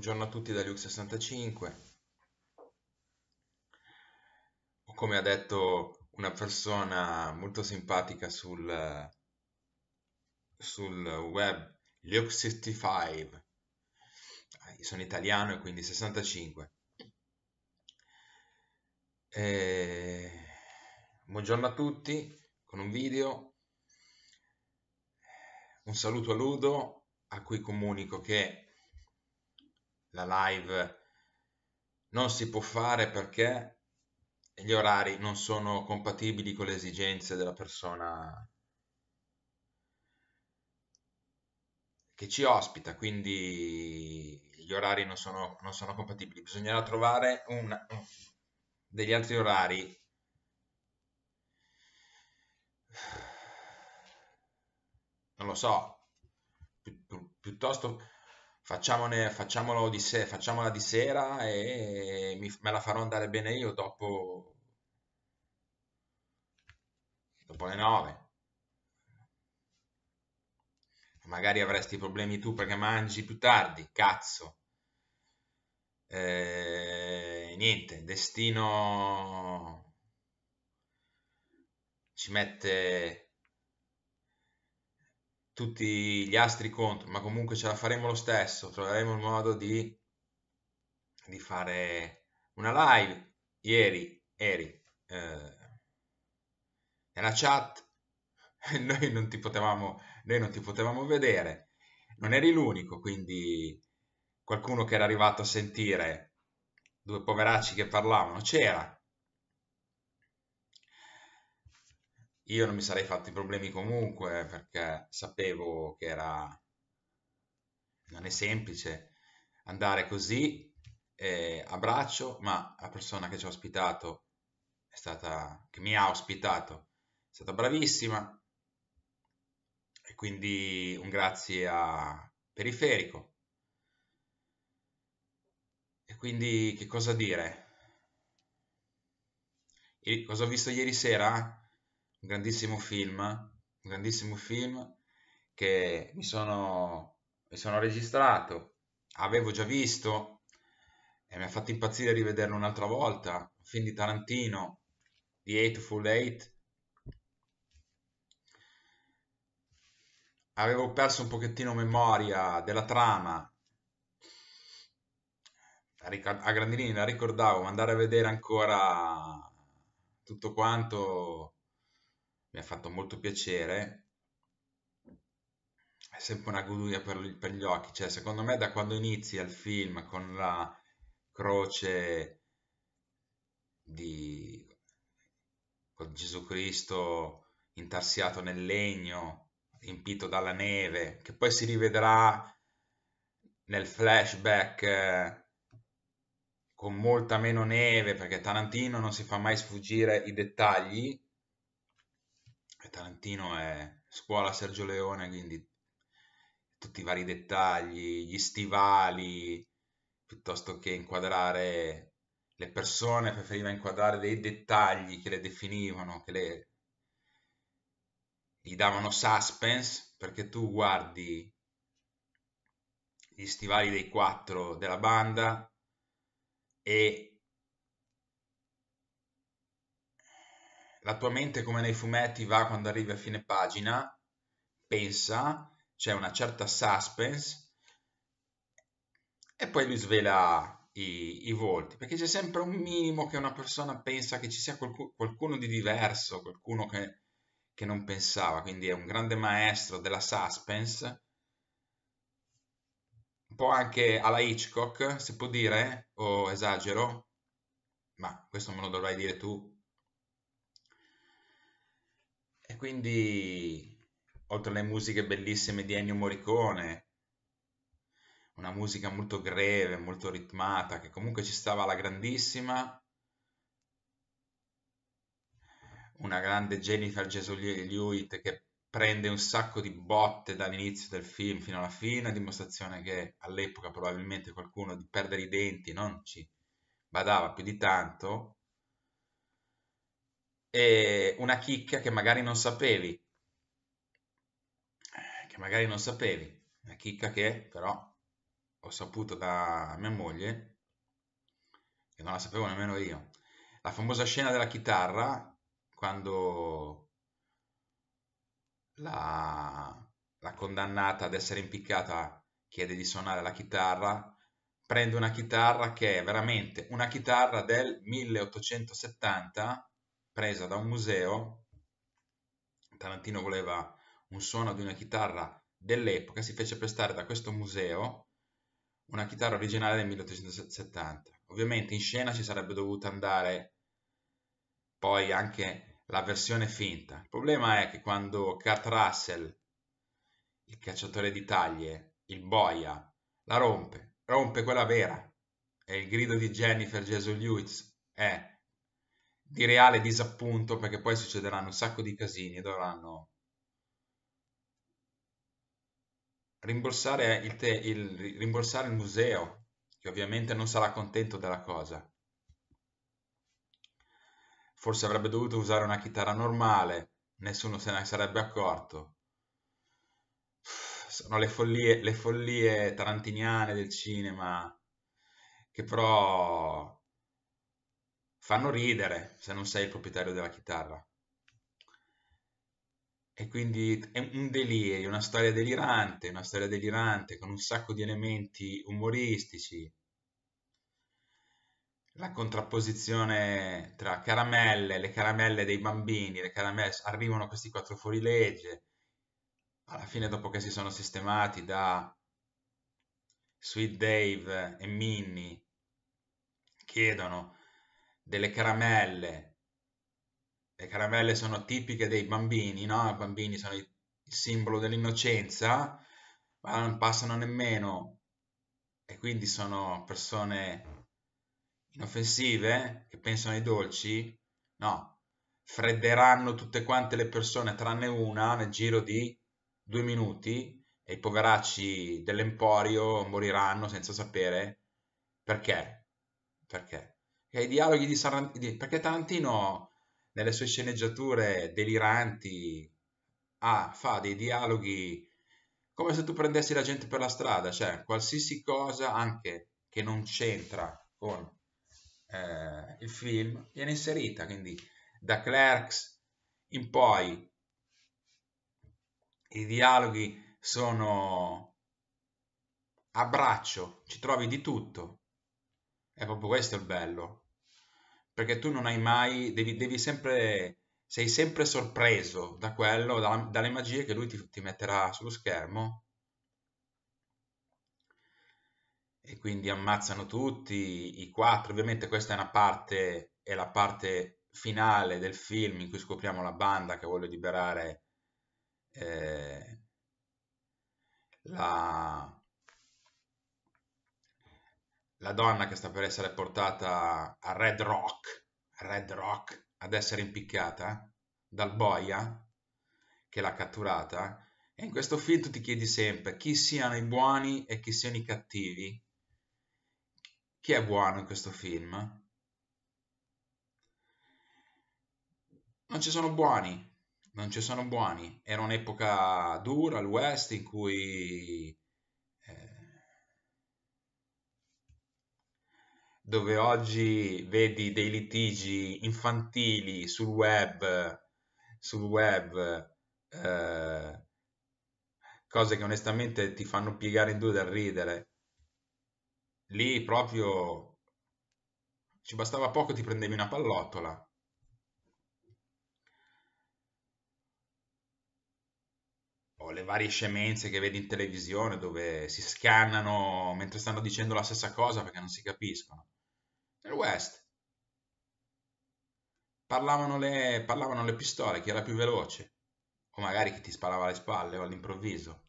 Buongiorno a tutti da Luke65. Come ha detto una persona molto simpatica sul, sul web, Luke65. Ah, sono italiano e quindi 65. E... Buongiorno a tutti con un video. Un saluto a Ludo, a cui comunico che la live non si può fare perché gli orari non sono compatibili con le esigenze della persona che ci ospita, quindi gli orari non sono, non sono compatibili, bisognerà trovare un, degli altri orari non lo so, pi- piuttosto facciamone, facciamolo di se, facciamola di sera e mi, me la farò andare bene io dopo, dopo le nove. Magari avresti problemi tu perché mangi più tardi, cazzo. Eh, niente, destino ci mette tutti gli astri contro, ma comunque ce la faremo lo stesso, troveremo il modo di, di fare una live ieri, eri eh, nella chat, noi non, ti potevamo, noi non ti potevamo vedere, non eri l'unico, quindi qualcuno che era arrivato a sentire due poveracci che parlavano c'era, Io non mi sarei fatto i problemi comunque perché sapevo che era... non è semplice andare così eh, a ma la persona che ci ha ospitato è stata... che mi ha ospitato è stata bravissima e quindi un grazie a Periferico. E quindi che cosa dire? cosa ho visto ieri sera? un grandissimo film, un grandissimo film che mi sono, mi sono registrato, avevo già visto e mi ha fatto impazzire rivederlo un'altra volta, un film di Tarantino, The Eightful Eight. Avevo perso un pochettino memoria della trama, a grandi linee la ricordavo, ma andare a vedere ancora tutto quanto mi ha fatto molto piacere. È sempre una goduria per, per, gli occhi, cioè secondo me da quando inizia il film con la croce di con Gesù Cristo intarsiato nel legno, impito dalla neve, che poi si rivedrà nel flashback con molta meno neve perché Tarantino non si fa mai sfuggire i dettagli Tarantino è scuola Sergio Leone, quindi tutti i vari dettagli, gli stivali, piuttosto che inquadrare le persone, preferiva inquadrare dei dettagli che le definivano, che le... gli davano suspense, perché tu guardi gli stivali dei quattro della banda e la tua mente come nei fumetti va quando arrivi a fine pagina, pensa, c'è una certa suspense e poi lui svela i, i volti, perché c'è sempre un minimo che una persona pensa che ci sia qualcuno, qualcuno di diverso, qualcuno che, che non pensava, quindi è un grande maestro della suspense un po' anche alla Hitchcock, si può dire, o esagero, ma questo me lo dovrai dire tu, quindi oltre alle musiche bellissime di Ennio Morricone, una musica molto greve, molto ritmata, che comunque ci stava alla grandissima, una grande Jennifer Jason Hewitt che prende un sacco di botte dall'inizio del film fino alla fine, a dimostrazione che all'epoca probabilmente qualcuno di perdere i denti non ci badava più di tanto, e una chicca che magari non sapevi, eh, che magari non sapevi, una chicca che però ho saputo da mia moglie, che non la sapevo nemmeno io, la famosa scena della chitarra, quando la, la condannata ad essere impiccata chiede di suonare la chitarra, prende una chitarra che è veramente una chitarra del 1870, presa da un museo. Tarantino voleva un suono di una chitarra dell'epoca, si fece prestare da questo museo una chitarra originale del 1870. Ovviamente in scena ci sarebbe dovuta andare poi anche la versione finta. Il problema è che quando Kurt Russell, il cacciatore di taglie, il boia, la rompe, rompe quella vera, e il grido di Jennifer Jesus Lewis è di reale disappunto perché poi succederanno un sacco di casini e dovranno rimborsare il, te, il, rimborsare il museo che ovviamente non sarà contento della cosa forse avrebbe dovuto usare una chitarra normale nessuno se ne sarebbe accorto sono le follie, le follie tarantiniane del cinema che però fanno ridere se non sei il proprietario della chitarra. E quindi è un delirio, una storia delirante, una storia delirante con un sacco di elementi umoristici. La contrapposizione tra caramelle, le caramelle dei bambini, le caramelle, arrivano questi quattro fuorilegge, alla fine dopo che si sono sistemati da Sweet Dave e Minnie, chiedono delle caramelle. Le caramelle sono tipiche dei bambini, no? I bambini sono il simbolo dell'innocenza, ma non passano nemmeno e quindi sono persone inoffensive che pensano ai dolci. No, fredderanno tutte quante le persone tranne una nel giro di due minuti e i poveracci dell'emporio moriranno senza sapere perché. Perché? e ai dialoghi di Sarantino, perché Tarantino nelle sue sceneggiature deliranti ah, fa dei dialoghi come se tu prendessi la gente per la strada, cioè qualsiasi cosa anche che non c'entra con eh, il film viene inserita, quindi da Clerks in poi i dialoghi sono a braccio, ci trovi di tutto, è proprio questo il bello. Perché tu non hai mai, devi, devi sempre, sei sempre sorpreso da quello, da, dalle magie che lui ti, ti metterà sullo schermo. E quindi ammazzano tutti i quattro. Ovviamente questa è una parte, è la parte finale del film in cui scopriamo la banda che vuole liberare eh, la, la donna che sta per essere portata a Red Rock, Red Rock ad essere impiccata dal boia che l'ha catturata. E in questo film tu ti chiedi sempre chi siano i buoni e chi siano i cattivi. Chi è buono in questo film? Non ci sono buoni, non ci sono buoni. Era un'epoca dura, l'West, in cui eh, dove oggi vedi dei litigi infantili sul web, sul web eh, cose che onestamente ti fanno piegare in due dal ridere. Lì proprio ci bastava poco, ti prendevi una pallottola. O le varie scemenze che vedi in televisione dove si scannano mentre stanno dicendo la stessa cosa perché non si capiscono. West. Parlavano le, parlavano le pistole, chi era più veloce, o magari chi ti sparava alle spalle o all'improvviso.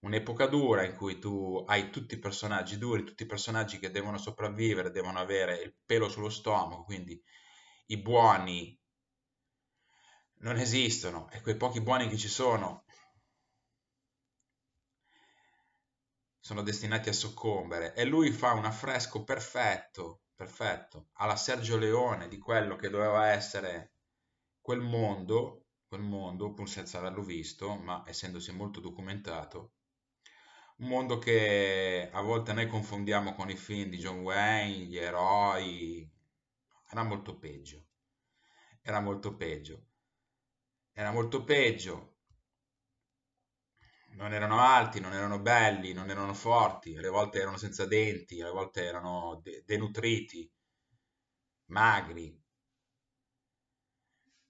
Un'epoca dura in cui tu hai tutti i personaggi duri, tutti i personaggi che devono sopravvivere, devono avere il pelo sullo stomaco, quindi i buoni non esistono e quei pochi buoni che ci sono sono destinati a soccombere e lui fa un affresco perfetto perfetto, alla Sergio Leone di quello che doveva essere quel mondo, quel mondo pur senza averlo visto, ma essendosi molto documentato, un mondo che a volte noi confondiamo con i film di John Wayne, gli eroi, era molto peggio, era molto peggio, era molto peggio, non erano alti, non erano belli, non erano forti, alle volte erano senza denti, alle volte erano de- denutriti, magri,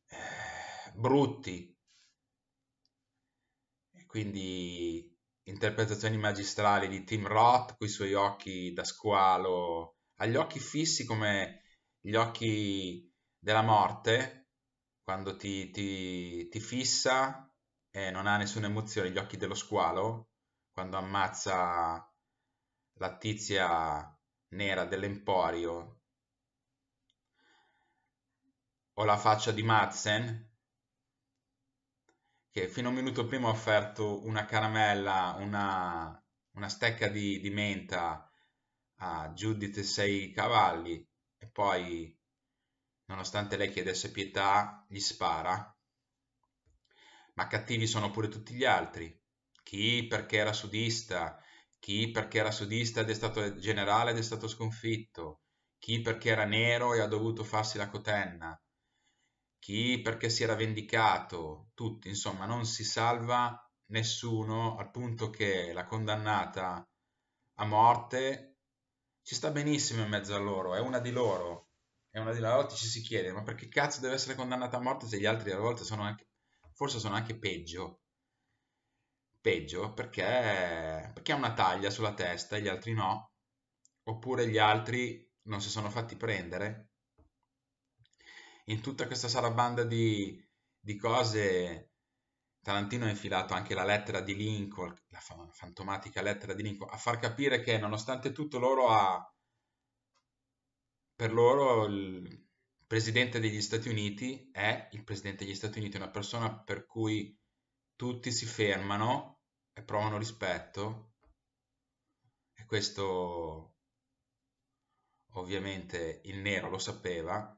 eh, brutti. E quindi interpretazioni magistrali di Tim Roth, con i suoi occhi da squalo, agli occhi fissi come gli occhi della morte, quando ti, ti, ti fissa eh, non ha nessuna emozione, gli occhi dello squalo, quando ammazza la tizia nera dell'Emporio, o la faccia di Madsen, che fino a un minuto prima ha offerto una caramella, una, una stecca di, di menta a Judith e sei cavalli, e poi, nonostante lei chiedesse pietà, gli spara ma cattivi sono pure tutti gli altri. Chi perché era sudista, chi perché era sudista ed è stato generale ed è stato sconfitto, chi perché era nero e ha dovuto farsi la cotenna, chi perché si era vendicato, tutti, insomma, non si salva nessuno al punto che la condannata a morte ci sta benissimo in mezzo a loro, è una di loro, è una di loro, ci si chiede ma perché cazzo deve essere condannata a morte se gli altri a volte sono anche forse sono anche peggio. Peggio perché, perché ha una taglia sulla testa e gli altri no, oppure gli altri non si sono fatti prendere. In tutta questa sarabanda di, di cose, Tarantino ha infilato anche la lettera di Lincoln, la fantomatica lettera di Lincoln, a far capire che nonostante tutto loro ha, per loro il, presidente degli Stati Uniti è il presidente degli Stati Uniti, una persona per cui tutti si fermano e provano rispetto e questo ovviamente il nero lo sapeva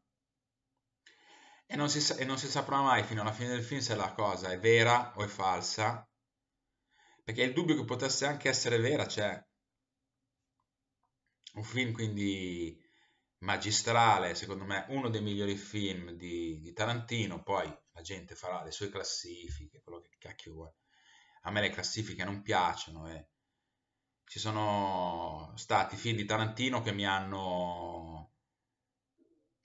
e non si, e non si saprà mai fino alla fine del film se la cosa è vera o è falsa perché il dubbio che potesse anche essere vera c'è. un film quindi magistrale, secondo me uno dei migliori film di, di, Tarantino, poi la gente farà le sue classifiche, quello che cacchio vuole. A me le classifiche non piacciono e eh. ci sono stati film di Tarantino che mi hanno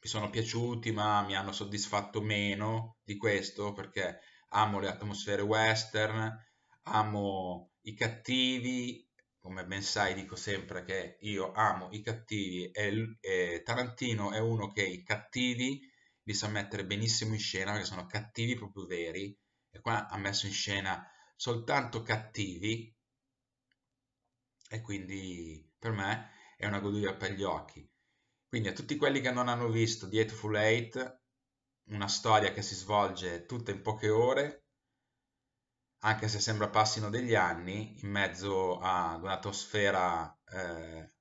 mi sono piaciuti, ma mi hanno soddisfatto meno di questo perché amo le atmosfere western, amo i cattivi, come ben sai dico sempre che io amo i cattivi e, e Tarantino è uno che i cattivi li sa mettere benissimo in scena perché sono cattivi proprio veri e qua ha messo in scena soltanto cattivi e quindi per me è una goduria per gli occhi. Quindi a tutti quelli che non hanno visto The Eightful Eight, una storia che si svolge tutta in poche ore, anche se sembra passino degli anni, in mezzo ad un'atmosfera eh,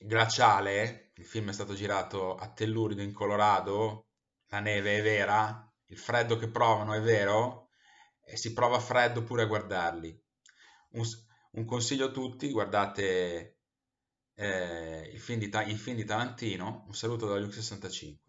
glaciale, il film è stato girato a Tellurido in Colorado, la neve è vera, il freddo che provano è vero, e si prova freddo pure a guardarli. Un, un consiglio a tutti, guardate eh, il, film di, il film di Tarantino, un saluto da Luke 65.